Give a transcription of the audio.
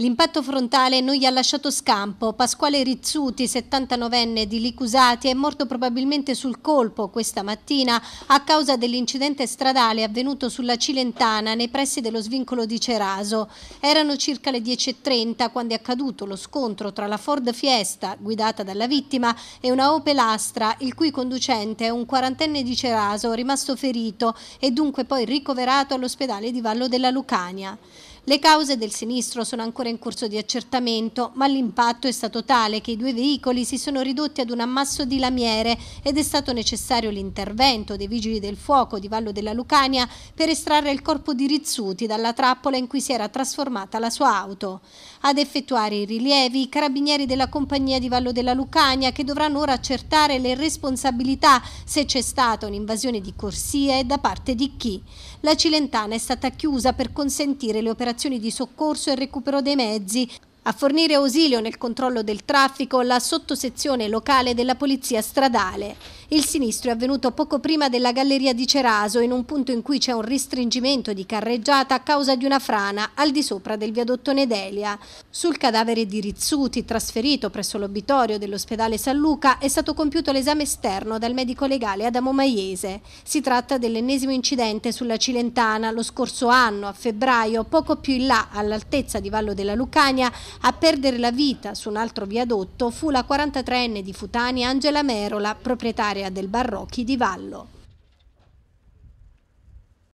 L'impatto frontale non gli ha lasciato scampo. Pasquale Rizzuti, 79enne di Licusati, è morto probabilmente sul colpo questa mattina a causa dell'incidente stradale avvenuto sulla Cilentana nei pressi dello svincolo di Ceraso. Erano circa le 10.30 quando è accaduto lo scontro tra la Ford Fiesta, guidata dalla vittima, e una Opel Astra, il cui conducente è un quarantenne di Ceraso rimasto ferito e dunque poi ricoverato all'ospedale di Vallo della Lucania. Le cause del sinistro sono ancora in corso di accertamento, ma l'impatto è stato tale che i due veicoli si sono ridotti ad un ammasso di lamiere ed è stato necessario l'intervento dei vigili del fuoco di Vallo della Lucania per estrarre il corpo di Rizzuti dalla trappola in cui si era trasformata la sua auto. Ad effettuare i rilievi i carabinieri della compagnia di Vallo della Lucania che dovranno ora accertare le responsabilità se c'è stata un'invasione di corsie e da parte di chi. La Cilentana è stata chiusa per consentire le operazioni operazioni di soccorso e recupero dei mezzi. A fornire ausilio nel controllo del traffico la sottosezione locale della Polizia Stradale. Il sinistro è avvenuto poco prima della galleria di Ceraso, in un punto in cui c'è un ristringimento di carreggiata a causa di una frana al di sopra del viadotto Nedelia. Sul cadavere di Rizzuti, trasferito presso l'obitorio dell'ospedale San Luca, è stato compiuto l'esame esterno dal medico legale Adamo Maiese. Si tratta dell'ennesimo incidente sulla Cilentana lo scorso anno, a febbraio, poco più in là, all'altezza di Vallo della Lucania, a perdere la vita su un altro viadotto fu la 43enne di Futani Angela Merola, proprietaria dell'area del Barrocchi di Vallo.